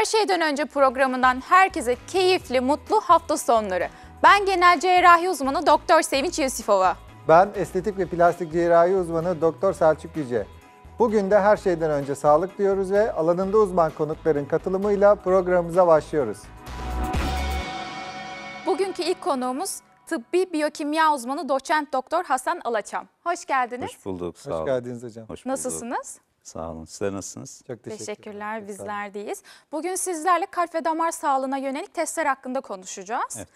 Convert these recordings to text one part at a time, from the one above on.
Her şeyden önce programından herkese keyifli, mutlu hafta sonları. Ben genel cerrahi uzmanı Doktor Sevinç Yusufova. Ben estetik ve plastik cerrahi uzmanı Doktor Selçuk Yüce. Bugün de her şeyden önce sağlık diyoruz ve alanında uzman konukların katılımıyla programımıza başlıyoruz. Bugünkü ilk konuğumuz tıbbi biyokimya uzmanı doçent doktor Hasan Alaçam. Hoş geldiniz. Hoş bulduk. Sağ olun. Hoş geldiniz hocam. Hoş Nasılsınız? Sağ olun. Sizler nasılsınız? Çok teşekkür teşekkürler. Bizler deyiz. Bugün sizlerle kalp ve damar sağlığına yönelik testler hakkında konuşacağız. Evet.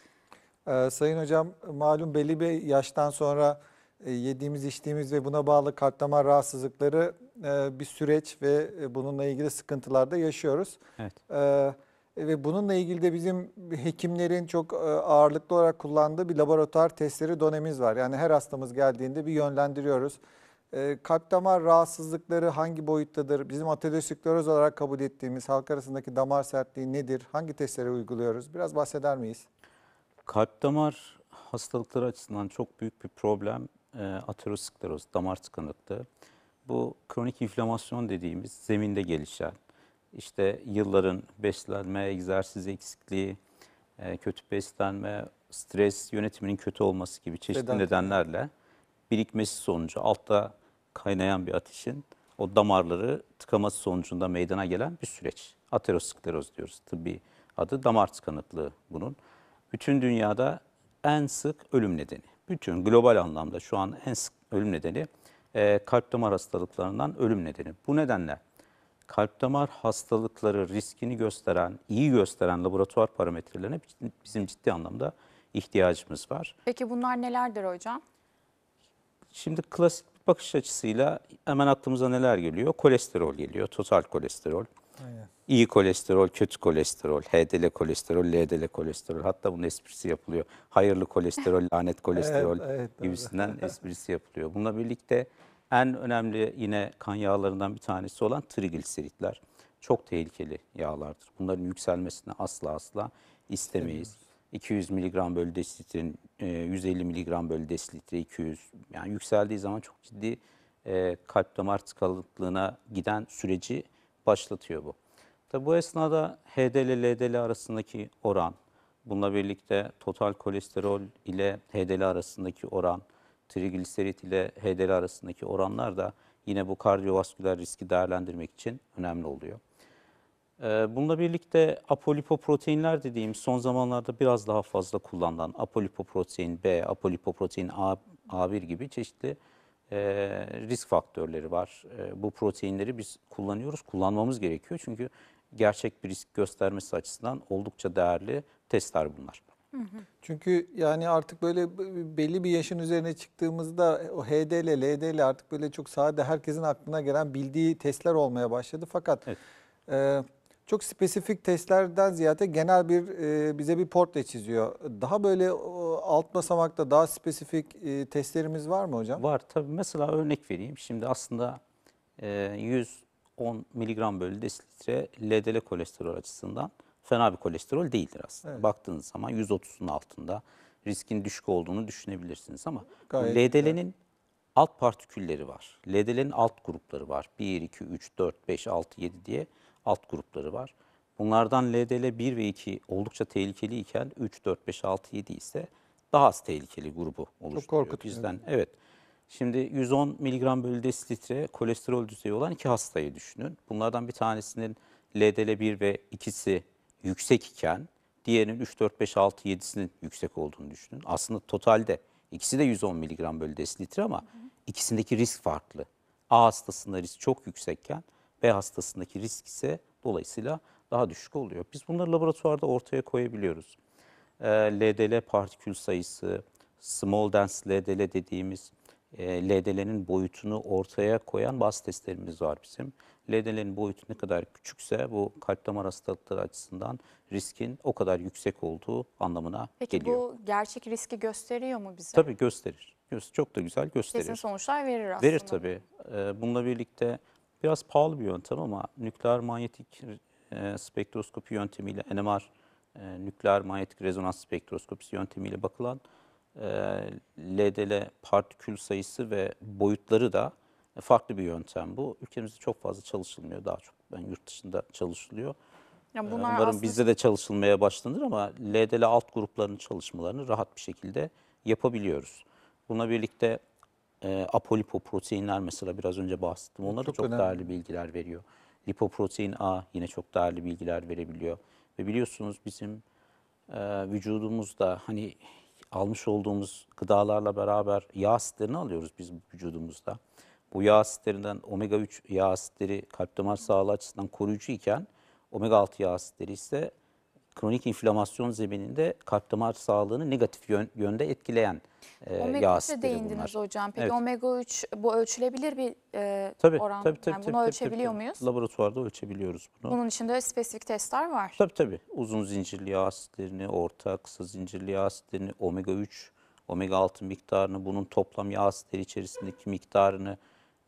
Ee, Sayın hocam malum belli bir yaştan sonra e, yediğimiz, içtiğimiz ve buna bağlı kalp damar rahatsızlıkları e, bir süreç ve e, bununla ilgili sıkıntılarda yaşıyoruz. Evet. Ee, e, ve bununla ilgili de bizim hekimlerin çok ağırlıklı olarak kullandığı bir laboratuvar testleri dönemimiz var. Yani her hastamız geldiğinde bir yönlendiriyoruz. Ee, kalp damar rahatsızlıkları hangi boyuttadır? Bizim ateroskleroz olarak kabul ettiğimiz halk arasındaki damar sertliği nedir? Hangi testlere uyguluyoruz? Biraz bahseder miyiz? Kalp damar hastalıkları açısından çok büyük bir problem e, ateroskleroz, damar tıkanıklığı. Bu kronik inflamasyon dediğimiz zeminde gelişen, işte yılların beslenme, egzersiz eksikliği, e, kötü beslenme, stres yönetiminin kötü olması gibi çeşitli Neden? nedenlerle birikmesi sonucu altta kaynayan bir ateşin o damarları tıkaması sonucunda meydana gelen bir süreç. Ateroskleroz diyoruz tıbbi adı damar tıkanıklığı bunun. Bütün dünyada en sık ölüm nedeni. Bütün global anlamda şu an en sık ölüm nedeni e, kalp damar hastalıklarından ölüm nedeni. Bu nedenle kalp damar hastalıkları riskini gösteren, iyi gösteren laboratuvar parametrelerine bizim ciddi anlamda ihtiyacımız var. Peki bunlar nelerdir hocam? Şimdi klasik bakış açısıyla hemen aklımıza neler geliyor? Kolesterol geliyor, total kolesterol. Aynen. İyi kolesterol, kötü kolesterol, HDL kolesterol, LDL kolesterol. Hatta bunun esprisi yapılıyor. Hayırlı kolesterol, lanet kolesterol evet, evet, gibisinden esprisi yapılıyor. Bununla birlikte en önemli yine kan yağlarından bir tanesi olan trigliseritler. Çok tehlikeli yağlardır. Bunların yükselmesini asla asla istemeyiz. İstemiyoruz. 200 mg bölü desilitrin 150 e, mg bölü desilitre 200 yani yükseldiği zaman çok ciddi e, kalp damar tıkanıklığına giden süreci başlatıyor bu. Tabi bu esnada HDL LDL arasındaki oran, bununla birlikte total kolesterol ile HDL arasındaki oran, trigliserit ile HDL arasındaki oranlar da yine bu kardiyovasküler riski değerlendirmek için önemli oluyor. Ee, bununla birlikte apolipoproteinler dediğim son zamanlarda biraz daha fazla kullanılan apolipoprotein B, apolipoprotein A, A1 gibi çeşitli e, risk faktörleri var. E, bu proteinleri biz kullanıyoruz, kullanmamız gerekiyor. Çünkü gerçek bir risk göstermesi açısından oldukça değerli testler bunlar. Çünkü yani artık böyle belli bir yaşın üzerine çıktığımızda o HDL, LDL artık böyle çok sade herkesin aklına gelen bildiği testler olmaya başladı. Fakat... Evet. E, çok spesifik testlerden ziyade genel bir e, bize bir portre çiziyor. Daha böyle o, alt basamakta daha spesifik e, testlerimiz var mı hocam? Var tabii mesela örnek vereyim. Şimdi aslında e, 110 miligram bölü desilitre LDL kolesterol açısından fena bir kolesterol değildir aslında. Evet. Baktığınız zaman 130'un altında riskin düşük olduğunu düşünebilirsiniz ama LDL'nin alt partikülleri var. LDL'nin alt grupları var. 1, 2, 3, 4, 5, 6, 7 diye alt grupları var. Bunlardan LDL 1 ve 2 oldukça tehlikeli iken 3, 4, 5, 6, 7 ise daha az tehlikeli grubu oluşturuyor. Çok korkutucu. Bizden, evet. Şimdi 110 mg bölü desilitre kolesterol düzeyi olan iki hastayı düşünün. Bunlardan bir tanesinin LDL 1 ve 2'si yüksek iken diğerinin 3, 4, 5, 6, 7'sinin yüksek olduğunu düşünün. Aslında totalde ikisi de 110 mg bölü desilitre ama hı hı ikisindeki risk farklı. A hastasında risk çok yüksekken B hastasındaki risk ise dolayısıyla daha düşük oluyor. Biz bunları laboratuvarda ortaya koyabiliyoruz. E, ee, LDL partikül sayısı, small dense LDL dediğimiz e, LDL'nin boyutunu ortaya koyan bazı testlerimiz var bizim. LDL'nin boyutu ne kadar küçükse bu kalp damar hastalıkları açısından riskin o kadar yüksek olduğu anlamına Peki, geliyor. Peki bu gerçek riski gösteriyor mu bize? Tabii gösterir çok da güzel gösterir. Kesin sonuçlar verir aslında. Verir tabii. Ee, bununla birlikte biraz pahalı bir yöntem ama nükleer manyetik e, spektroskopi yöntemiyle NMR e, nükleer manyetik rezonans spektroskopisi yöntemiyle bakılan LDL e, partikül sayısı ve boyutları da farklı bir yöntem bu. Ülkemizde çok fazla çalışılmıyor. Daha çok ben yani yurt dışında çalışılıyor. Ya ee, bunlar Umarım aslında... bizde de çalışılmaya başlanır ama LDL alt gruplarının çalışmalarını rahat bir şekilde yapabiliyoruz. Bununla birlikte e, apolipoproteinler mesela biraz önce bahsettim. Onlar da çok önemli. değerli bilgiler veriyor. Lipoprotein A yine çok değerli bilgiler verebiliyor. Ve biliyorsunuz bizim e, vücudumuzda hani almış olduğumuz gıdalarla beraber yağ asitlerini alıyoruz biz vücudumuzda. Bu yağ asitlerinden omega 3 yağ asitleri kalp damar sağlığı açısından koruyucu iken omega 6 yağ asitleri ise kronik inflamasyon zemininde kalp damar sağlığını negatif yön, yönde etkileyen ee, omega yağ asitleri değindiniz bunlar. hocam. Peki evet. omega 3 bu ölçülebilir bir e, tabii, oran. Tabii, tabii, yani bunu tabii, ölçebiliyor tabii, muyuz? Laboratuvarda ölçebiliyoruz bunu. Bunun için de spesifik testler var. Tabii tabii. Uzun zincirli yağ asitlerini, orta kısa zincirli yağ asitlerini, omega 3, omega 6 miktarını, bunun toplam yağ asitleri içerisindeki miktarını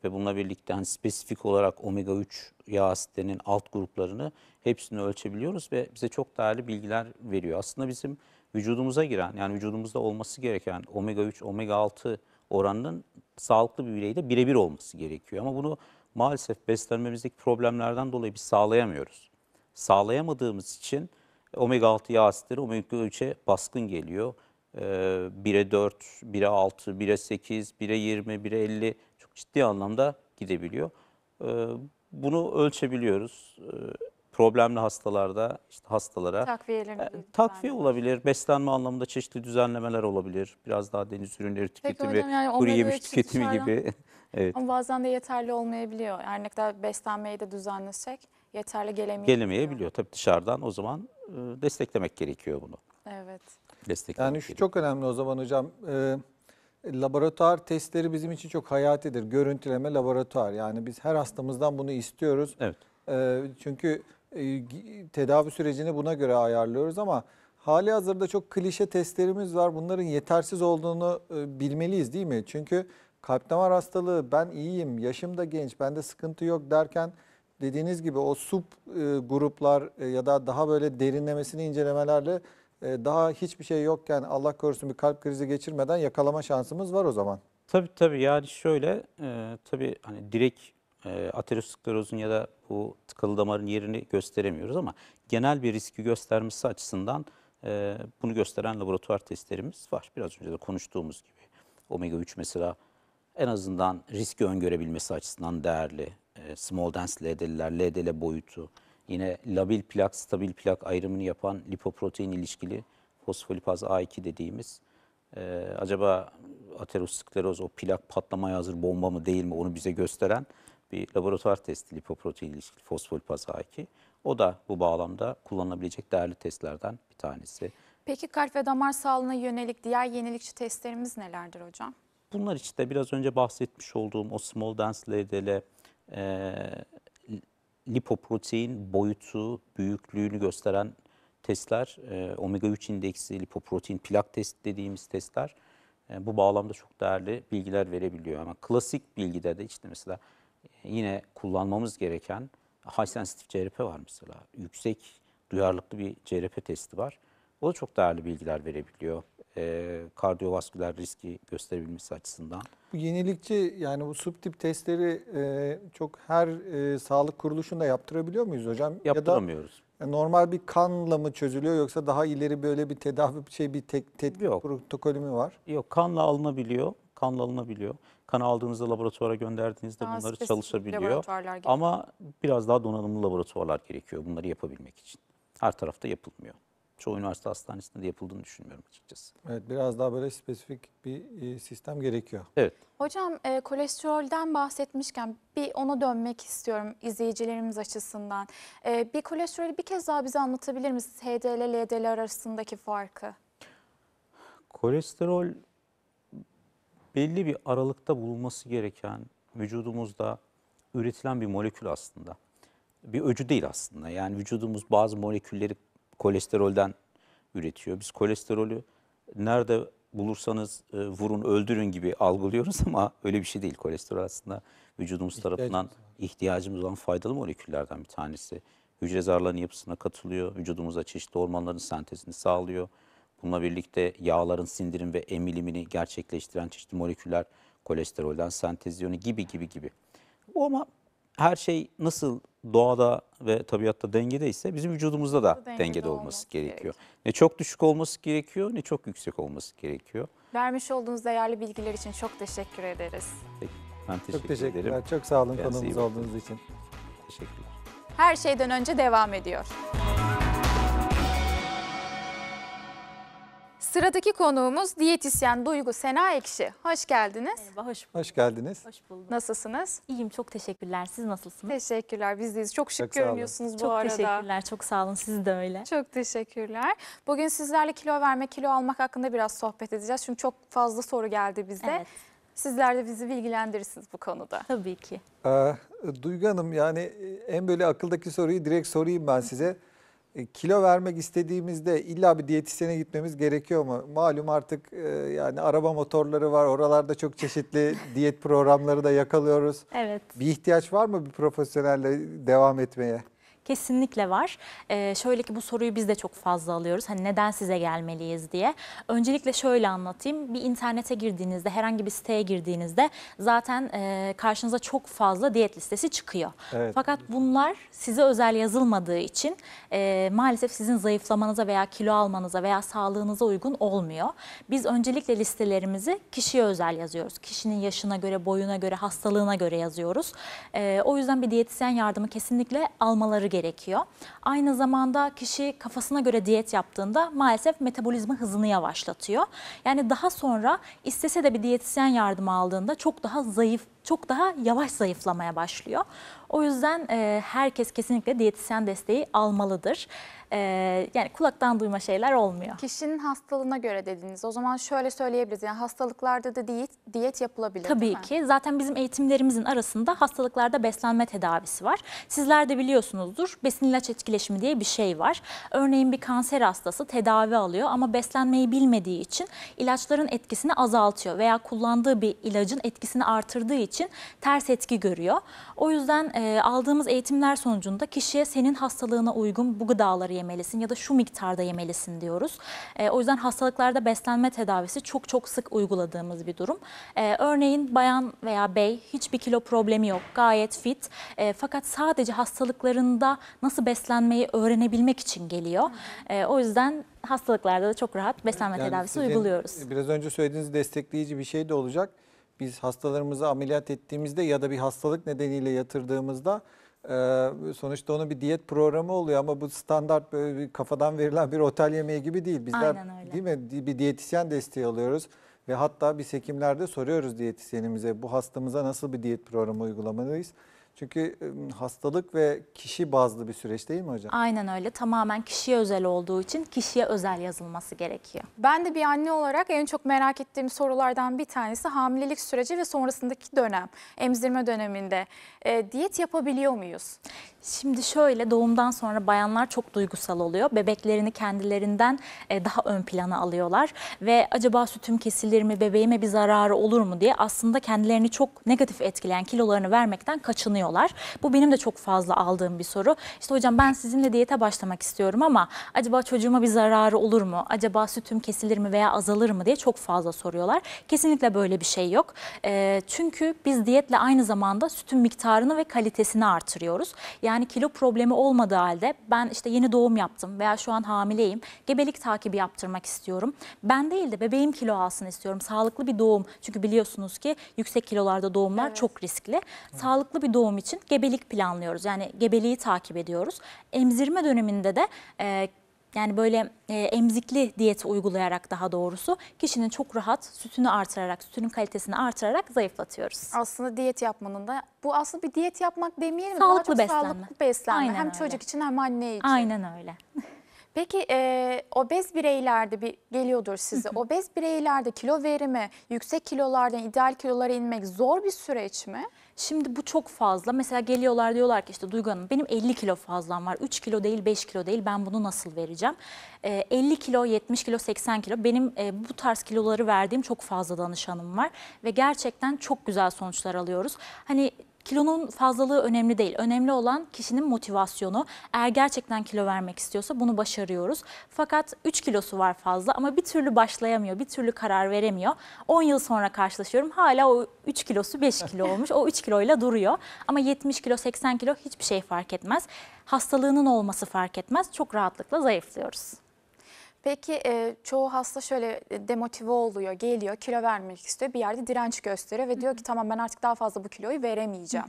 ve bununla birlikte hani spesifik olarak omega 3 yağ asitlerinin alt gruplarını hepsini ölçebiliyoruz ve bize çok değerli bilgiler veriyor. Aslında bizim vücudumuza giren yani vücudumuzda olması gereken omega 3, omega 6 oranının sağlıklı bir bireyde birebir olması gerekiyor. Ama bunu maalesef beslenmemizdeki problemlerden dolayı biz sağlayamıyoruz. Sağlayamadığımız için omega 6 yağ asitleri omega 3'e baskın geliyor. Ee, 1'e 4, 1'e 6, 1'e 8, 1'e 20, 1'e 50 çok ciddi anlamda gidebiliyor. Ee, bunu ölçebiliyoruz. Ee, problemli hastalarda işte hastalara takviyelerini e, takviye olabilir. Beslenme anlamında çeşitli düzenlemeler olabilir. Biraz daha deniz ürünleri tüketimi, Peki hocam, yani yemiş tüketimi gibi. evet. Ama bazen de yeterli olmayabiliyor. Yani ne kadar beslenmeyi de düzenlesek yeterli gelemeyebiliyor. Gelemeyebiliyor tabii dışarıdan o zaman e, desteklemek gerekiyor bunu. Evet. Desteklemek yani şu gerekiyor. çok önemli o zaman hocam. E, laboratuvar testleri bizim için çok hayatidir. Görüntüleme laboratuvar. Yani biz her hastamızdan bunu istiyoruz. Evet. E, çünkü e, tedavi sürecini buna göre ayarlıyoruz ama hali hazırda çok klişe testlerimiz var. Bunların yetersiz olduğunu e, bilmeliyiz değil mi? Çünkü kalp damar hastalığı ben iyiyim, yaşım da genç, bende sıkıntı yok derken dediğiniz gibi o sub e, gruplar ya da daha böyle derinlemesini incelemelerle daha hiçbir şey yokken Allah korusun bir kalp krizi geçirmeden yakalama şansımız var o zaman. Tabii tabii yani şöyle e, tabii hani direkt e, aterosklerozun ya da bu tıkalı damarın yerini gösteremiyoruz ama genel bir riski göstermesi açısından e, bunu gösteren laboratuvar testlerimiz var. Biraz önce de konuştuğumuz gibi omega 3 mesela en azından riski öngörebilmesi açısından değerli. E, small dense LDL'ler, LDL boyutu, yine labil plak, stabil plak ayrımını yapan lipoprotein ilişkili fosfolipaz A2 dediğimiz e, acaba ateroskleroz o plak patlamaya hazır bomba mı değil mi onu bize gösteren bir laboratuvar testi lipoprotein ilişkili fosfolipaz A2. O da bu bağlamda kullanılabilecek değerli testlerden bir tanesi. Peki kalp ve damar sağlığına yönelik diğer yenilikçi testlerimiz nelerdir hocam? Bunlar içinde biraz önce bahsetmiş olduğum o small dense LDL e, lipoprotein boyutu, büyüklüğünü gösteren testler, e, omega 3 indeksi, lipoprotein plak test dediğimiz testler e, bu bağlamda çok değerli bilgiler verebiliyor. Ama klasik bilgide de işte mesela yine kullanmamız gereken high sensitive CRP var mesela. Yüksek duyarlılıklı bir CRP testi var. O da çok değerli bilgiler verebiliyor. E, kardiyovasküler riski gösterebilmesi açısından. Bu yenilikçi yani bu subtip testleri e, çok her e, sağlık kuruluşunda yaptırabiliyor muyuz hocam? Yaptıramıyoruz. Ya da e, normal bir kanla mı çözülüyor yoksa daha ileri böyle bir tedavi şey bir tek, tek protokolü mü var? Yok kanla alınabiliyor. Kanla alınabiliyor. Kan aldığınızda laboratuvara gönderdiğinizde daha bunları çalışabiliyor. Ama biraz daha donanımlı laboratuvarlar gerekiyor bunları yapabilmek için. Her tarafta yapılmıyor. Çoğu üniversite hastanesinde de yapıldığını düşünmüyorum açıkçası. Evet biraz daha böyle spesifik bir e, sistem gerekiyor. Evet. Hocam e, kolesterolden bahsetmişken bir ona dönmek istiyorum izleyicilerimiz açısından. E, bir kolesterolü bir kez daha bize anlatabilir misiniz? HDL, LDL arasındaki farkı. Kolesterol belli bir aralıkta bulunması gereken vücudumuzda üretilen bir molekül aslında. Bir öcü değil aslında. Yani vücudumuz bazı molekülleri kolesterolden üretiyor. Biz kolesterolü nerede bulursanız e, vurun öldürün gibi algılıyoruz ama öyle bir şey değil. Kolesterol aslında vücudumuz ihtiyacımız tarafından var. ihtiyacımız olan faydalı moleküllerden bir tanesi. Hücre zarlarının yapısına katılıyor, vücudumuza çeşitli hormonların sentezini sağlıyor. Bununla birlikte yağların sindirim ve emilimini gerçekleştiren çeşitli moleküller kolesterolden sentezyonu gibi gibi gibi. Bu ama her şey nasıl doğada ve tabiatta dengede ise bizim vücudumuzda da dengede, dengede olması, gerekiyor. gerekiyor. Ne çok düşük olması gerekiyor ne çok yüksek olması gerekiyor. Vermiş olduğunuz değerli bilgiler için çok teşekkür ederiz. Peki, ben teşekkür çok teşekkürler. Ederim. Çok sağ olun Kendinize konuğumuz olduğunuz için. Teşekkürler. Her şeyden önce devam ediyor. Sıradaki konuğumuz diyetisyen Duygu Sena Ekşi. Hoş geldiniz. Merhaba, hoş bulduk. Hoş geldiniz. Hoş bulduk. Nasılsınız? İyiyim, çok teşekkürler. Siz nasılsınız? Teşekkürler, biz deyiz. Çok şık çok görünüyorsunuz bu çok arada. Çok teşekkürler, çok sağ olun. Siz de öyle. Çok teşekkürler. Bugün sizlerle kilo verme, kilo almak hakkında biraz sohbet edeceğiz. Çünkü çok fazla soru geldi bize. Evet. Sizler de bizi bilgilendirirsiniz bu konuda. Tabii ki. Ee, Duygu Hanım yani en böyle akıldaki soruyu direkt sorayım ben size. E, kilo vermek istediğimizde illa bir diyetisyene gitmemiz gerekiyor mu? Malum artık e, yani araba motorları var. Oralarda çok çeşitli diyet programları da yakalıyoruz. Evet. Bir ihtiyaç var mı bir profesyonelle devam etmeye? Kesinlikle var. Ee, şöyle ki bu soruyu biz de çok fazla alıyoruz. Hani neden size gelmeliyiz diye. Öncelikle şöyle anlatayım. Bir internete girdiğinizde, herhangi bir siteye girdiğinizde zaten e, karşınıza çok fazla diyet listesi çıkıyor. Evet. Fakat bunlar size özel yazılmadığı için e, maalesef sizin zayıflamanıza veya kilo almanıza veya sağlığınıza uygun olmuyor. Biz öncelikle listelerimizi kişiye özel yazıyoruz. Kişinin yaşına göre, boyuna göre, hastalığına göre yazıyoruz. E, o yüzden bir diyetisyen yardımı kesinlikle almaları gerekiyor gerekiyor. Aynı zamanda kişi kafasına göre diyet yaptığında maalesef metabolizma hızını yavaşlatıyor. Yani daha sonra istese de bir diyetisyen yardımı aldığında çok daha zayıf çok daha yavaş zayıflamaya başlıyor. O yüzden e, herkes kesinlikle diyetisyen desteği almalıdır. E, yani kulaktan duyma şeyler olmuyor. Kişinin hastalığına göre dediniz. O zaman şöyle söyleyebiliriz. Yani hastalıklarda da diyet, diyet yapılabilir Tabii ki. Zaten bizim eğitimlerimizin arasında hastalıklarda beslenme tedavisi var. Sizler de biliyorsunuzdur. Besin ilaç etkileşimi diye bir şey var. Örneğin bir kanser hastası tedavi alıyor ama beslenmeyi bilmediği için ilaçların etkisini azaltıyor veya kullandığı bir ilacın etkisini artırdığı için için ters etki görüyor. O yüzden e, aldığımız eğitimler sonucunda kişiye senin hastalığına uygun bu gıdaları yemelisin ya da şu miktarda yemelisin diyoruz. E, o yüzden hastalıklarda beslenme tedavisi çok çok sık uyguladığımız bir durum. E, örneğin bayan veya bey hiçbir kilo problemi yok. Gayet fit. E, fakat sadece hastalıklarında nasıl beslenmeyi öğrenebilmek için geliyor. E, o yüzden hastalıklarda da çok rahat beslenme yani tedavisi uyguluyoruz. Biraz önce söylediğiniz destekleyici bir şey de olacak biz hastalarımızı ameliyat ettiğimizde ya da bir hastalık nedeniyle yatırdığımızda e, sonuçta onun bir diyet programı oluyor ama bu standart böyle bir kafadan verilen bir otel yemeği gibi değil. Bizler değil mi bir diyetisyen desteği alıyoruz ve hatta biz hekimlerde soruyoruz diyetisyenimize bu hastamıza nasıl bir diyet programı uygulamalıyız? Çünkü hastalık ve kişi bazlı bir süreç değil mi hocam? Aynen öyle. Tamamen kişiye özel olduğu için kişiye özel yazılması gerekiyor. Ben de bir anne olarak en çok merak ettiğim sorulardan bir tanesi hamilelik süreci ve sonrasındaki dönem, emzirme döneminde e, diyet yapabiliyor muyuz? Şimdi şöyle doğumdan sonra bayanlar çok duygusal oluyor. Bebeklerini kendilerinden daha ön plana alıyorlar ve acaba sütüm kesilir mi, bebeğime bir zararı olur mu diye aslında kendilerini çok negatif etkileyen kilolarını vermekten kaçınıyor düşünüyorlar. Bu benim de çok fazla aldığım bir soru. İşte hocam ben sizinle diyete başlamak istiyorum ama acaba çocuğuma bir zararı olur mu? Acaba sütüm kesilir mi veya azalır mı diye çok fazla soruyorlar. Kesinlikle böyle bir şey yok. E, çünkü biz diyetle aynı zamanda sütün miktarını ve kalitesini artırıyoruz. Yani kilo problemi olmadığı halde ben işte yeni doğum yaptım veya şu an hamileyim. Gebelik takibi yaptırmak istiyorum. Ben değil de bebeğim kilo alsın istiyorum. Sağlıklı bir doğum. Çünkü biliyorsunuz ki yüksek kilolarda doğumlar evet. çok riskli. Hı. Sağlıklı bir doğum dönem için gebelik planlıyoruz. Yani gebeliği takip ediyoruz. Emzirme döneminde de e, yani böyle e, emzikli diyet uygulayarak daha doğrusu kişinin çok rahat sütünü artırarak, sütünün kalitesini artırarak zayıflatıyoruz. Aslında diyet yapmanın da bu aslında bir diyet yapmak demeyelim. Sağlıklı beslenme. Sağlıklı beslenme. Aynen hem öyle. çocuk için hem anne için. Aynen öyle. Peki e, obez bireylerde bir geliyordur size. obez bireylerde kilo verimi, yüksek kilolardan ideal kilolara inmek zor bir süreç mi? Şimdi bu çok fazla. Mesela geliyorlar diyorlar ki işte Duygu Hanım benim 50 kilo fazlam var. 3 kilo değil 5 kilo değil ben bunu nasıl vereceğim? E, ee, 50 kilo, 70 kilo, 80 kilo benim e, bu tarz kiloları verdiğim çok fazla danışanım var. Ve gerçekten çok güzel sonuçlar alıyoruz. Hani Kilonun fazlalığı önemli değil. Önemli olan kişinin motivasyonu. Eğer gerçekten kilo vermek istiyorsa bunu başarıyoruz. Fakat 3 kilosu var fazla ama bir türlü başlayamıyor, bir türlü karar veremiyor. 10 yıl sonra karşılaşıyorum. Hala o 3 kilosu 5 kilo olmuş. O 3 kiloyla duruyor. Ama 70 kilo, 80 kilo hiçbir şey fark etmez. Hastalığının olması fark etmez. Çok rahatlıkla zayıflıyoruz. Peki e, çoğu hasta şöyle demotive oluyor, geliyor, kilo vermek istiyor, bir yerde direnç gösteriyor ve diyor ki tamam ben artık daha fazla bu kiloyu veremeyeceğim.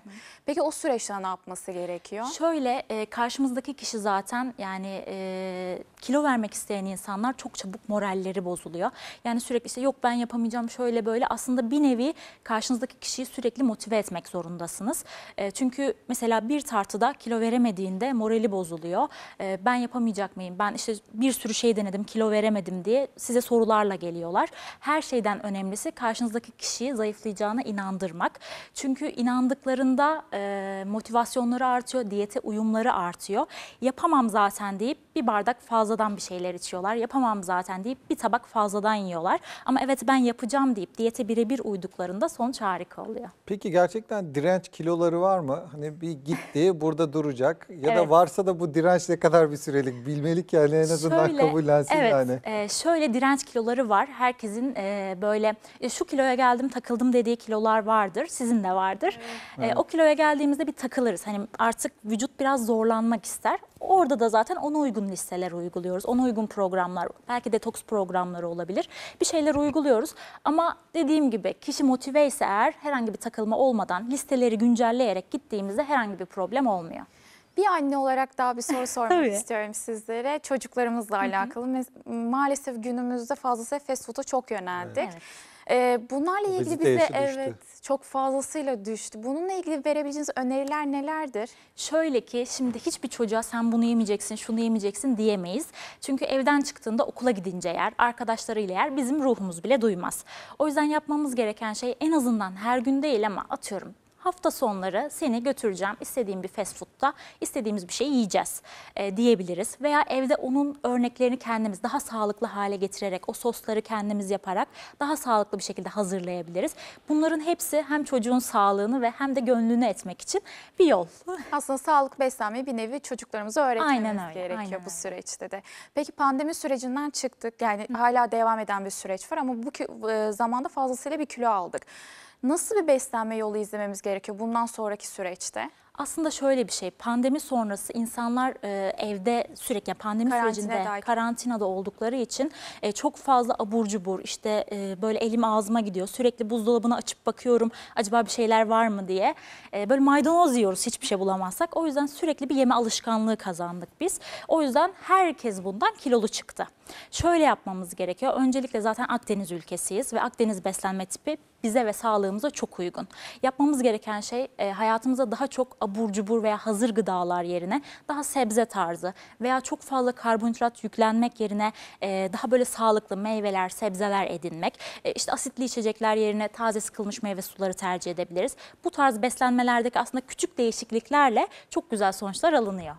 Peki o süreçte ne yapması gerekiyor? Şöyle e, karşımızdaki kişi zaten yani e, kilo vermek isteyen insanlar çok çabuk moralleri bozuluyor. Yani sürekli işte yok ben yapamayacağım şöyle böyle aslında bir nevi karşınızdaki kişiyi sürekli motive etmek zorundasınız. E, çünkü mesela bir tartıda kilo veremediğinde morali bozuluyor. E, ben yapamayacak mıyım? Ben işte bir sürü şey denedim kilo veremedim diye size sorularla geliyorlar. Her şeyden önemlisi karşınızdaki kişiyi zayıflayacağına inandırmak. Çünkü inandıklarında e, motivasyonları artıyor, diyete uyumları artıyor. Yapamam zaten deyip bir bardak fazladan bir şeyler içiyorlar. Yapamam zaten deyip bir tabak fazladan yiyorlar. Ama evet ben yapacağım deyip diyete birebir uyduklarında sonuç harika oluyor. Peki gerçekten direnç kiloları var mı? Hani bir gitti burada duracak ya evet. da varsa da bu direnç ne kadar bir sürelik bilmelik yani en azından Şöyle, kabullensin evet, yani. E, şöyle direnç kiloları var. Herkesin e, böyle e, şu kiloya geldim takıldım dediği kilolar vardır. Sizin de vardır. E, evet. E, o kiloya geldiğimizde bir takılırız. Hani artık vücut biraz zorlanmak ister. Orada da zaten ona uygun listeler uyguluyoruz. Ona uygun programlar, belki detoks programları olabilir. Bir şeyler uyguluyoruz. Ama dediğim gibi kişi motive ise eğer herhangi bir takılma olmadan listeleri güncelleyerek gittiğimizde herhangi bir problem olmuyor. Bir anne olarak daha bir soru sormak istiyorum sizlere. Çocuklarımızla alakalı. Maalesef günümüzde fazlasıyla fast food'a çok yöneldik. Evet. Ee, bunlarla ilgili Obezite bize evet çok fazlasıyla düştü. Bununla ilgili verebileceğiniz öneriler nelerdir? Şöyle ki şimdi hiçbir çocuğa sen bunu yemeyeceksin, şunu yemeyeceksin diyemeyiz. Çünkü evden çıktığında okula gidince yer, arkadaşlarıyla yer bizim ruhumuz bile duymaz. O yüzden yapmamız gereken şey en azından her gün değil ama atıyorum hafta sonları seni götüreceğim istediğim bir fast food'da istediğimiz bir şey yiyeceğiz e, diyebiliriz. Veya evde onun örneklerini kendimiz daha sağlıklı hale getirerek o sosları kendimiz yaparak daha sağlıklı bir şekilde hazırlayabiliriz. Bunların hepsi hem çocuğun sağlığını ve hem de gönlünü etmek için bir yol. Aslında sağlık beslenmeyi bir nevi çocuklarımıza öğretmemiz aynen öyle, gerekiyor aynen bu süreçte de. Peki pandemi sürecinden çıktık yani Hı. hala devam eden bir süreç var ama bu e, zamanda fazlasıyla bir kilo aldık. Nasıl bir beslenme yolu izlememiz gerekiyor bundan sonraki süreçte? Aslında şöyle bir şey pandemi sonrası insanlar e, evde sürekli yani pandemi sürecinde karantinada oldukları için e, çok fazla abur cubur işte e, böyle elim ağzıma gidiyor. Sürekli buzdolabına açıp bakıyorum acaba bir şeyler var mı diye. E, böyle maydanoz yiyoruz hiçbir şey bulamazsak. O yüzden sürekli bir yeme alışkanlığı kazandık biz. O yüzden herkes bundan kilolu çıktı. Şöyle yapmamız gerekiyor. Öncelikle zaten Akdeniz ülkesiyiz ve Akdeniz beslenme tipi bize ve sağlığımıza çok uygun. Yapmamız gereken şey e, hayatımıza daha çok abur cubur veya hazır gıdalar yerine daha sebze tarzı veya çok fazla karbonhidrat yüklenmek yerine e, daha böyle sağlıklı meyveler, sebzeler edinmek, e, işte asitli içecekler yerine taze sıkılmış meyve suları tercih edebiliriz. Bu tarz beslenmelerdeki aslında küçük değişikliklerle çok güzel sonuçlar alınıyor.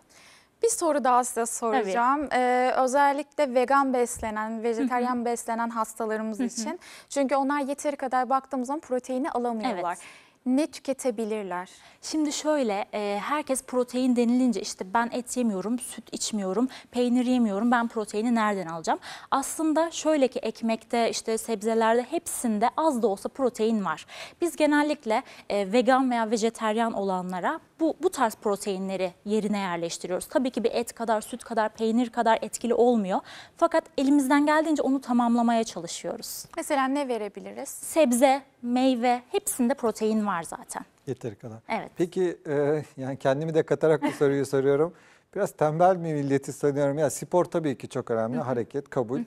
Bir soru daha size soracağım. Ee, özellikle vegan beslenen, vejeteryan beslenen hastalarımız için. Çünkü onlar yeteri kadar baktığımız zaman proteini alamıyorlar. Evet ne tüketebilirler? Şimdi şöyle e, herkes protein denilince işte ben et yemiyorum, süt içmiyorum, peynir yemiyorum ben proteini nereden alacağım? Aslında şöyle ki ekmekte işte sebzelerde hepsinde az da olsa protein var. Biz genellikle e, vegan veya vejeteryan olanlara bu, bu tarz proteinleri yerine yerleştiriyoruz. Tabii ki bir et kadar, süt kadar, peynir kadar etkili olmuyor. Fakat elimizden geldiğince onu tamamlamaya çalışıyoruz. Mesela ne verebiliriz? Sebze, meyve hepsinde protein var zaten. Yeteri kadar. Evet. Peki e, yani kendimi de katarak bu soruyu soruyorum. Biraz tembel mi milleti sanıyorum. Ya spor tabii ki çok önemli. Hareket, kabul.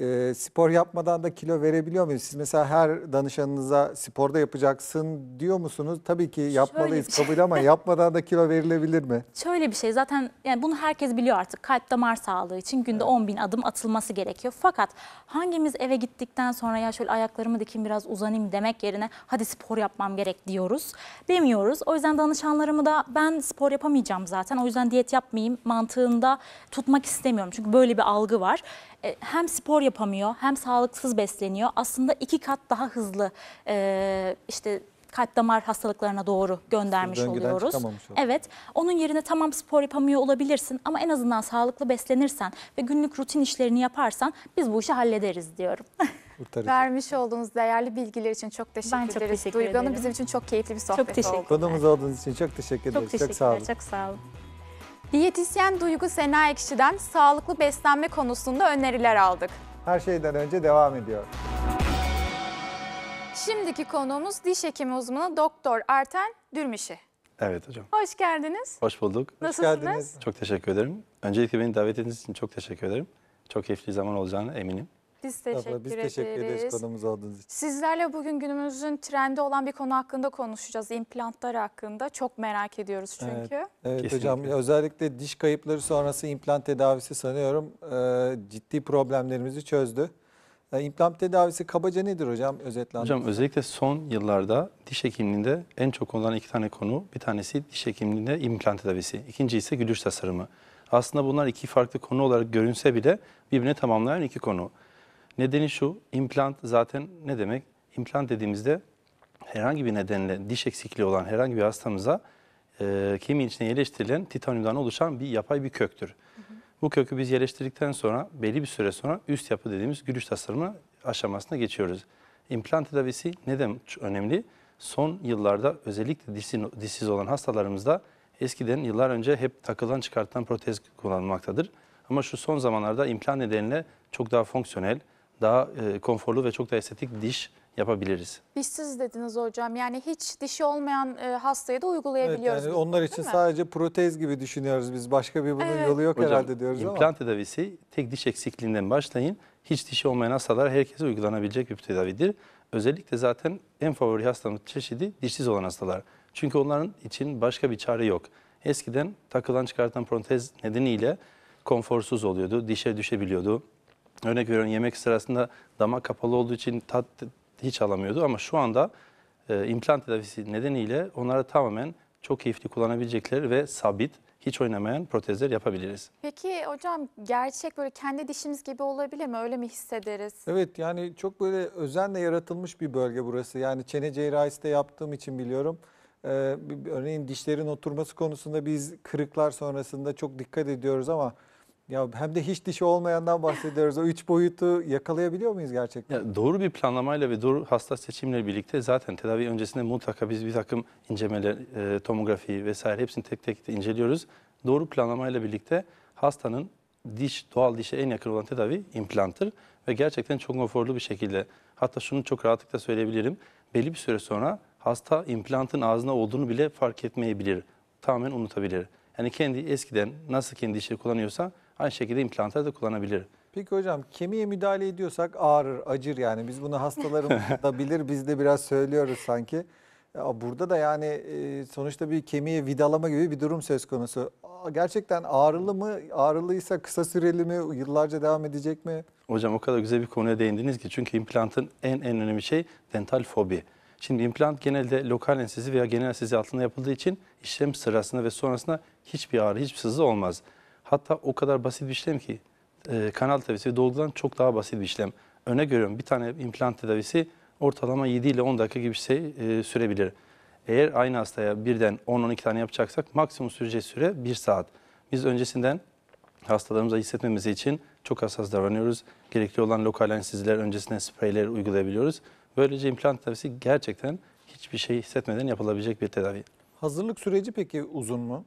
E, spor yapmadan da kilo verebiliyor muyuz? Siz mesela her danışanınıza sporda yapacaksın diyor musunuz? Tabii ki yapmalıyız şey. kabul ama yapmadan da kilo verilebilir mi? Şöyle bir şey zaten yani bunu herkes biliyor artık kalp damar sağlığı için günde evet. 10 bin adım atılması gerekiyor. Fakat hangimiz eve gittikten sonra ya şöyle ayaklarımı dikin biraz uzanayım demek yerine hadi spor yapmam gerek diyoruz. Demiyoruz. O yüzden danışanlarımı da ben spor yapamayacağım zaten o yüzden diyet yapmayayım mantığında tutmak istemiyorum. Çünkü böyle bir algı var. E, hem spor yapamıyor hem sağlıksız besleniyor. Aslında iki kat daha hızlı e, işte kalp damar hastalıklarına doğru göndermiş oluyoruz. Evet. Onun yerine tamam spor yapamıyor olabilirsin ama en azından sağlıklı beslenirsen ve günlük rutin işlerini yaparsan biz bu işi hallederiz diyorum. Vermiş olduğunuz değerli bilgiler için çok teşekkür ben çok ederiz. Teşekkür Duygu Hanım bizim için çok keyifli bir sohbet oldu. Çok teşekkür oldu. Konumuzu aldığınız için çok teşekkür ederiz. Çok, teşekkür çok sağ olun. Çok sağ olun. Diyetisyen Duygu Sena Ekşi'den sağlıklı beslenme konusunda öneriler aldık. Her şeyden önce devam ediyor. Şimdiki konuğumuz diş hekimi uzmanı Doktor Arten Dürmişi. Evet hocam. Hoş geldiniz. Hoş bulduk. Nasılsınız? geldiniz. Çok teşekkür ederim. Öncelikle beni davet ettiğiniz için çok teşekkür ederim. Çok keyifli zaman olacağını eminim. Biz teşekkür, biz teşekkür ederiz. ederiz konumuzu aldığınız için. Sizlerle bugün günümüzün trendi olan bir konu hakkında konuşacağız. İmplantlar hakkında. Çok merak ediyoruz çünkü. Evet, evet hocam özellikle diş kayıpları sonrası implant tedavisi sanıyorum e, ciddi problemlerimizi çözdü. E, implant tedavisi kabaca nedir hocam özetle? Hocam özellikle son yıllarda diş hekimliğinde en çok olan iki tane konu. Bir tanesi diş hekimliğinde implant tedavisi. İkinci ise gülüş tasarımı. Aslında bunlar iki farklı konu olarak görünse bile birbirine tamamlayan iki konu. Nedeni şu, implant zaten ne demek? İmplant dediğimizde herhangi bir nedenle diş eksikliği olan herhangi bir hastamıza e, kemiğin içine yerleştirilen titanyumdan oluşan bir yapay bir köktür. Hı hı. Bu kökü biz yerleştirdikten sonra belli bir süre sonra üst yapı dediğimiz gülüş tasarımı aşamasına geçiyoruz. İmplant tedavisi neden önemli? Son yıllarda özellikle dişsiz, olan hastalarımızda eskiden yıllar önce hep takılan çıkartılan protez kullanılmaktadır. Ama şu son zamanlarda implant nedeniyle çok daha fonksiyonel, daha e, konforlu ve çok da estetik diş yapabiliriz. Dişsiz dediniz hocam. Yani hiç dişi olmayan e, hastaya da uygulayabiliyoruz. Evet, yani onlar için sadece protez gibi düşünüyoruz biz. Başka bir bunun evet. yolu yok hocam, herhalde diyoruz implant ama. İmplant tedavisi tek diş eksikliğinden başlayın. Hiç dişi olmayan hastalara herkese uygulanabilecek bir tedavidir. Özellikle zaten en favori hastamız çeşidi dişsiz olan hastalar. Çünkü onların için başka bir çare yok. Eskiden takılan çıkartan protez nedeniyle konforsuz oluyordu, dişe düşebiliyordu. Örnek veriyorum yemek sırasında damak kapalı olduğu için tat hiç alamıyordu ama şu anda e, implant tedavisi nedeniyle onlara tamamen çok keyifli kullanabilecekleri ve sabit, hiç oynamayan protezler yapabiliriz. Peki hocam gerçek böyle kendi dişimiz gibi olabilir mi? Öyle mi hissederiz? Evet yani çok böyle özenle yaratılmış bir bölge burası. Yani çene cerrahisi de yaptığım için biliyorum. Ee, örneğin dişlerin oturması konusunda biz kırıklar sonrasında çok dikkat ediyoruz ama ya hem de hiç dişi olmayandan bahsediyoruz. O üç boyutu yakalayabiliyor muyuz gerçekten? Ya doğru bir planlamayla ve doğru hasta seçimle birlikte zaten tedavi öncesinde mutlaka biz bir takım incelemeler, e, tomografi vesaire hepsini tek tek de inceliyoruz. Doğru planlamayla birlikte hastanın diş, doğal dişe en yakın olan tedavi implanttır. Ve gerçekten çok konforlu bir şekilde. Hatta şunu çok rahatlıkla söyleyebilirim. Belli bir süre sonra hasta implantın ağzına olduğunu bile fark etmeyebilir. Tamamen unutabilir. Yani kendi eskiden nasıl kendi dişleri kullanıyorsa Aynı şekilde implantları da kullanabilir. Peki hocam kemiğe müdahale ediyorsak ağrır, acır yani. Biz bunu hastalarımız da bilir, biz de biraz söylüyoruz sanki. Ya burada da yani e, sonuçta bir kemiğe vidalama gibi bir durum söz konusu. Gerçekten ağrılı mı? Ağrılıysa kısa süreli mi? Yıllarca devam edecek mi? Hocam o kadar güzel bir konuya değindiniz ki. Çünkü implantın en en önemli şey dental fobi. Şimdi implant genelde lokal anestezi veya genel anestezi altında yapıldığı için işlem sırasında ve sonrasında hiçbir ağrı, hiçbir sızı olmaz. Hatta o kadar basit bir işlem ki e, kanal tedavisi dolgudan çok daha basit bir işlem. Öne görüyorum bir tane implant tedavisi ortalama 7 ile 10 dakika gibi bir şey e, sürebilir. Eğer aynı hastaya birden 10-12 tane yapacaksak maksimum süreceği süre 1 saat. Biz öncesinden hastalarımıza hissetmemizi için çok hassas davranıyoruz. Gerekli olan lokal anestezler öncesinde spreyler uygulayabiliyoruz. Böylece implant tedavisi gerçekten hiçbir şey hissetmeden yapılabilecek bir tedavi. Hazırlık süreci peki uzun mu?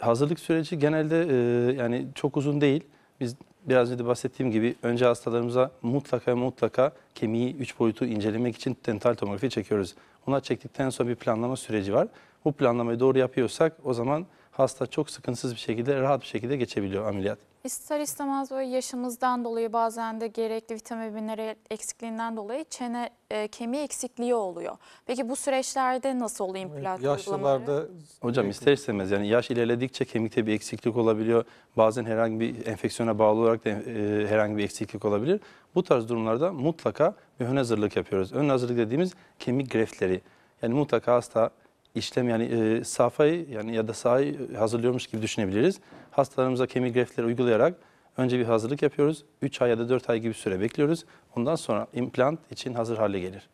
Hazırlık süreci genelde e, yani çok uzun değil. Biz biraz önce de bahsettiğim gibi önce hastalarımıza mutlaka mutlaka kemiği 3 boyutu incelemek için dental tomografi çekiyoruz. Ona çektikten sonra bir planlama süreci var. Bu planlamayı doğru yapıyorsak o zaman hasta çok sıkıntısız bir şekilde rahat bir şekilde geçebiliyor ameliyat. İster istemez böyle yaşımızdan dolayı bazen de gerekli vitamin mineral eksikliğinden dolayı çene e, kemiği eksikliği oluyor. Peki bu süreçlerde nasıl oluyor implant Yaşlılarda Hocam ister istemez yani yaş ilerledikçe kemikte bir eksiklik olabiliyor. Bazen herhangi bir enfeksiyona bağlı olarak da e, herhangi bir eksiklik olabilir. Bu tarz durumlarda mutlaka bir ön hazırlık yapıyoruz. Ön hazırlık dediğimiz kemik greftleri. Yani mutlaka hasta işlem yani e, safhayı yani ya da sahayı hazırlıyormuş gibi düşünebiliriz. Hastalarımıza kemik grefleri uygulayarak önce bir hazırlık yapıyoruz. 3 ay ya da 4 ay gibi süre bekliyoruz. Ondan sonra implant için hazır hale gelir.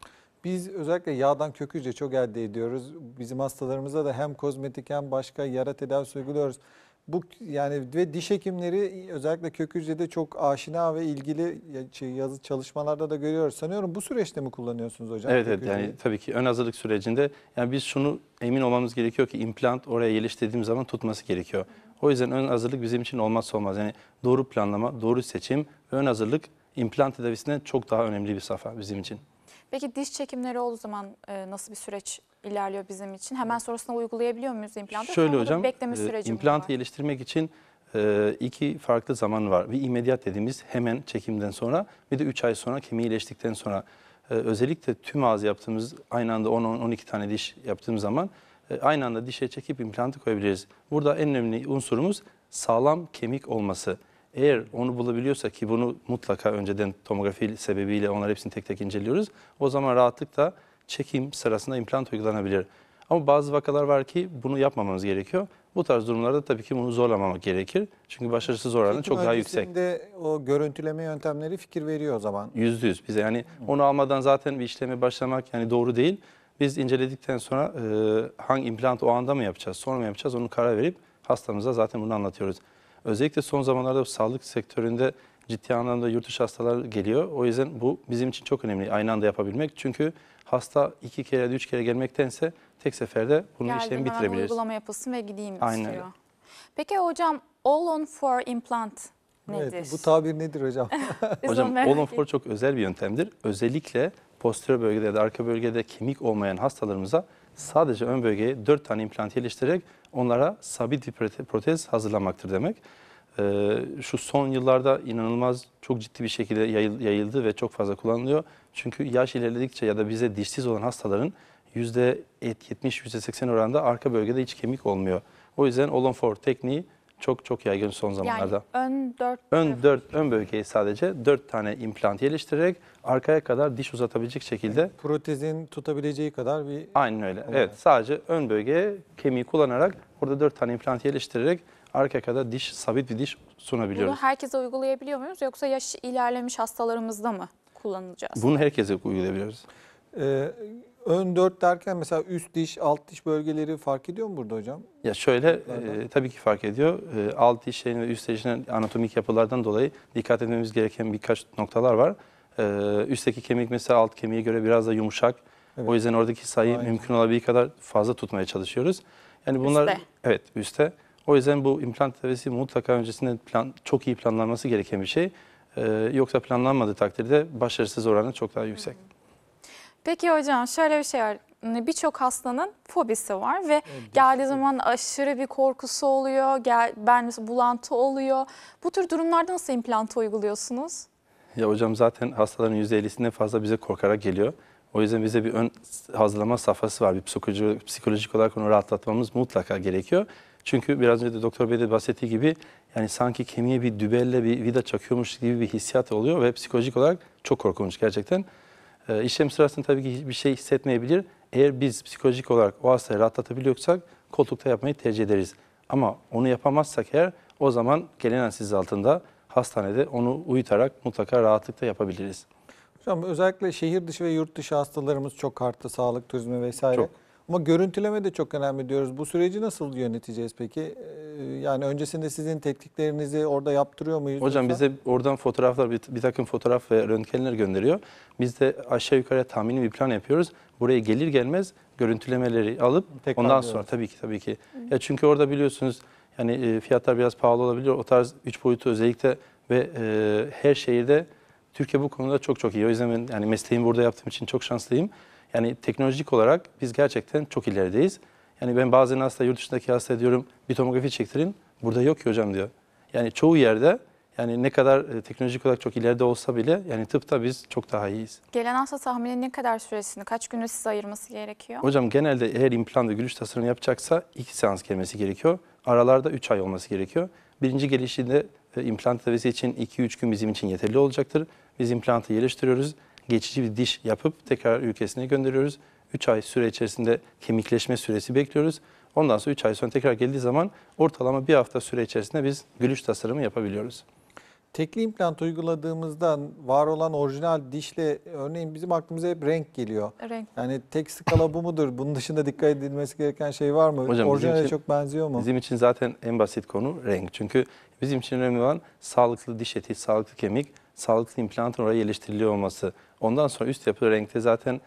Biz özellikle yağdan kök hücre çok elde ediyoruz. Bizim hastalarımıza da hem kozmetik hem başka yara tedavisi uyguluyoruz. Bu yani ve diş hekimleri özellikle kök hücrede çok aşina ve ilgili şey, yazı çalışmalarda da görüyoruz. Sanıyorum bu süreçte mi kullanıyorsunuz hocam? Evet evet yani tabii ki ön hazırlık sürecinde yani biz şunu emin olmamız gerekiyor ki implant oraya yerleştirdiğim zaman tutması gerekiyor. O yüzden ön hazırlık bizim için olmazsa olmaz. Yani doğru planlama, doğru seçim ön hazırlık implant tedavisinden çok daha önemli bir safa bizim için. Peki diş çekimleri olduğu zaman e, nasıl bir süreç ilerliyor bizim için? Hemen sonrasında uygulayabiliyor muyuz implantı? Şöyle hocam, bekleme e, süreci e, implantı geliştirmek için e, iki farklı zaman var. Bir imediyat dediğimiz hemen çekimden sonra bir de 3 ay sonra kemiği iyileştikten sonra. E, özellikle tüm ağız yaptığımız aynı anda 10-12 tane diş yaptığımız zaman aynı anda dişe çekip implantı koyabiliriz. Burada en önemli unsurumuz sağlam kemik olması. Eğer onu bulabiliyorsa ki bunu mutlaka önceden tomografi sebebiyle onlar hepsini tek tek inceliyoruz. O zaman rahatlıkla çekim sırasında implant uygulanabilir. Ama bazı vakalar var ki bunu yapmamamız gerekiyor. Bu tarz durumlarda tabii ki bunu zorlamamak gerekir. Çünkü başarısız oranı çok daha yüksek. o görüntüleme yöntemleri fikir veriyor o zaman. Yüzde yüz bize yani onu almadan zaten bir işleme başlamak yani doğru değil. Biz inceledikten sonra e, hangi implant o anda mı yapacağız, sonra mı yapacağız onu karar verip hastamıza zaten bunu anlatıyoruz. Özellikle son zamanlarda sağlık sektöründe ciddi anlamda yurt dışı hastalar geliyor. O yüzden bu bizim için çok önemli aynı anda yapabilmek. Çünkü hasta iki kere ya üç kere gelmektense tek seferde bunun Geldim, işlemi bitirebiliriz. uygulama yapılsın ve gideyim Aynen istiyor. Öyle. Peki hocam all on for implant nedir? Evet, bu tabir nedir hocam? hocam all on for çok özel bir yöntemdir. Özellikle postürör bölgede ya da arka bölgede kemik olmayan hastalarımıza sadece ön bölgeye dört tane implant yerleştirerek onlara sabit bir protez hazırlamaktır demek. Ee, şu son yıllarda inanılmaz çok ciddi bir şekilde yayıldı ve çok fazla kullanılıyor. Çünkü yaş ilerledikçe ya da bize dişsiz olan hastaların %70-%80 oranda arka bölgede iç kemik olmuyor. O yüzden Olonfor tekniği çok çok yaygın son zamanlarda. Yani ön dört ön dört ön bölgeye sadece dört tane implant yerleştirerek arkaya kadar diş uzatabilecek şekilde yani protezin tutabileceği kadar bir Aynen öyle. Olay. Evet, sadece ön bölgeye kemiği kullanarak orada dört tane implant yerleştirerek arkaya kadar diş sabit bir diş sunabiliyoruz. Bunu herkese uygulayabiliyor muyuz yoksa yaş ilerlemiş hastalarımızda mı kullanacağız? Bunu herkese uygulayabiliyoruz. Ee, Ön dört derken mesela üst diş, alt diş bölgeleri fark ediyor mu burada hocam? Ya şöyle e, tabii ki fark ediyor. E, alt dişlerin ve üst dişlerin anatomik yapılardan dolayı dikkat etmemiz gereken birkaç noktalar var. E, üstteki kemik mesela alt kemiğe göre biraz da yumuşak. Evet. O yüzden oradaki sayı Aynen. mümkün olabildiği kadar fazla tutmaya çalışıyoruz. Yani bunlar üste. evet üstte. O yüzden bu implant tedavisi mutlaka öncesinde plan çok iyi planlanması gereken bir şey. E, yoksa planlanmadığı takdirde başarısız oranı çok daha yüksek. Hı. Peki hocam şöyle bir şey var. Hani birçok hastanın fobisi var ve evet, geldiği şey. zaman aşırı bir korkusu oluyor. Gel, ben mesela bulantı oluyor. Bu tür durumlarda nasıl implantı uyguluyorsunuz? Ya hocam zaten hastaların %50'sinden fazla bize korkarak geliyor. O yüzden bize bir ön hazırlama safhası var. Bir psikolojik, psikolojik olarak onu rahatlatmamız mutlaka gerekiyor. Çünkü biraz önce de doktor bey de bahsettiği gibi yani sanki kemiğe bir dübelle bir vida çakıyormuş gibi bir hissiyat oluyor ve psikolojik olarak çok korkunç gerçekten. E, işlem sırasında tabii ki hiçbir şey hissetmeyebilir. Eğer biz psikolojik olarak o hastayı rahatlatabiliyorsak koltukta yapmayı tercih ederiz. Ama onu yapamazsak eğer o zaman gelen anestezi altında hastanede onu uyutarak mutlaka rahatlıkla yapabiliriz. Hocam özellikle şehir dışı ve yurt dışı hastalarımız çok arttı. Sağlık, turizmi vesaire. Çok. Ama görüntüleme de çok önemli diyoruz. Bu süreci nasıl yöneteceğiz peki? Ee, yani öncesinde sizin tetkiklerinizi orada yaptırıyor muyuz? Hocam yoksa? bize oradan fotoğraflar, bir, bir takım fotoğraf ve röntgenler gönderiyor. Biz de aşağı yukarı tahmini bir plan yapıyoruz. Buraya gelir gelmez görüntülemeleri alıp Tekrar ondan diyoruz. sonra tabii ki tabii ki. Ya çünkü orada biliyorsunuz yani e, fiyatlar biraz pahalı olabilir. O tarz üç boyutu özellikle ve e, her şehirde Türkiye bu konuda çok çok iyi. O yüzden ben yani mesleğimi burada yaptığım için çok şanslıyım. Yani teknolojik olarak biz gerçekten çok ilerideyiz. Yani ben bazen hasta yurt dışındaki hasta diyorum bir tomografi çektirin. Burada yok ki hocam diyor. Yani çoğu yerde yani ne kadar e, teknolojik olarak çok ileride olsa bile yani tıpta biz çok daha iyiyiz. Gelen hasta tahmini ne kadar süresini, kaç günü size ayırması gerekiyor? Hocam genelde eğer implant ve gülüş tasarımı yapacaksa iki seans gelmesi gerekiyor. Aralarda üç ay olması gerekiyor. Birinci gelişinde e, implant tedavisi için 2-3 gün bizim için yeterli olacaktır. Biz implantı yerleştiriyoruz geçici bir diş yapıp tekrar ülkesine gönderiyoruz. 3 ay süre içerisinde kemikleşme süresi bekliyoruz. Ondan sonra 3 ay sonra tekrar geldiği zaman ortalama bir hafta süre içerisinde biz gülüş tasarımı yapabiliyoruz. Tekli implant uyguladığımızda var olan orijinal dişle örneğin bizim aklımıza hep renk geliyor. Renk. Yani tek skala bu mudur? Bunun dışında dikkat edilmesi gereken şey var mı? Hocam, Orijinale için, çok benziyor mu? Bizim için zaten en basit konu renk. Çünkü bizim için önemli olan sağlıklı diş eti, sağlıklı kemik sağlıklı implantın oraya yerleştiriliyor olması. Ondan sonra üst yapı renkte zaten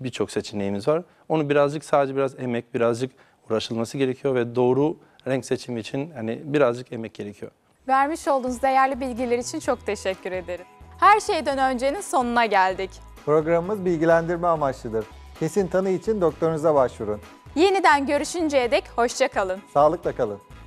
birçok seçeneğimiz var. Onu birazcık sadece biraz emek, birazcık uğraşılması gerekiyor ve doğru renk seçimi için hani birazcık emek gerekiyor. Vermiş olduğunuz değerli bilgiler için çok teşekkür ederim. Her şeyden öncenin sonuna geldik. Programımız bilgilendirme amaçlıdır. Kesin tanı için doktorunuza başvurun. Yeniden görüşünceye dek hoşçakalın. Sağlıkla kalın.